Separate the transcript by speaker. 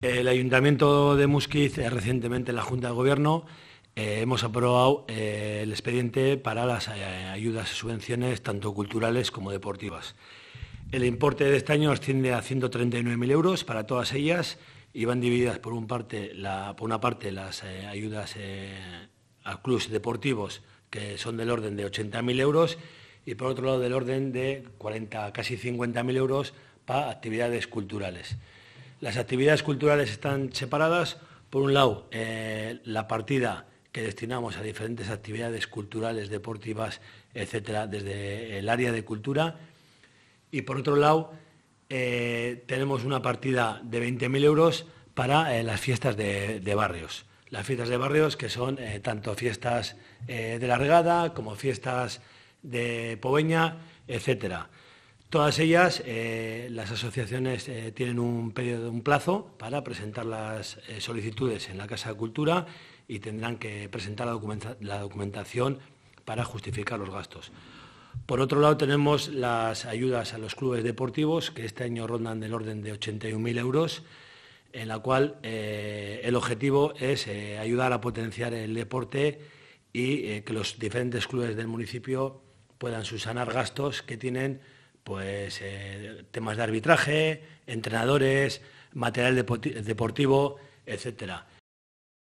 Speaker 1: El Ayuntamiento de Musquiz, eh, recientemente la Junta de Gobierno, eh, hemos aprobado eh, el expediente para las ayudas y subvenciones tanto culturales como deportivas. El importe de este año asciende a 139.000 euros para todas ellas y van divididas por, una parte las ayudas a clubes deportivos, que son del orden de 80.000 euros, y por otro lado del orden de 40, casi 50.000 euros para actividades culturales. Las actividades culturales están separadas. Por un lado, eh, la partida que destinamos a diferentes actividades culturales, deportivas, etcétera, desde el área de cultura. Y por otro lado, eh, tenemos una partida de 20.000 euros para eh, las fiestas de, barrios. Las fiestas de barrios que son tanto fiestas de la regada como fiestas de Pobeña, etcétera. Todas ellas, eh, las asociaciones eh, tienen un periodo, de un plazo para presentar las eh, solicitudes en la Casa de Cultura y tendrán que presentar la, la, documentación para justificar los gastos. Por otro lado, tenemos las ayudas a los clubes deportivos, que este año rondan del orden de 81.000 euros, en la cual el objetivo es ayudar a potenciar el deporte y que los diferentes clubes del municipio puedan subsanar gastos que tienen pues eh, temas de arbitraje, entrenadores, material deportivo, etcétera.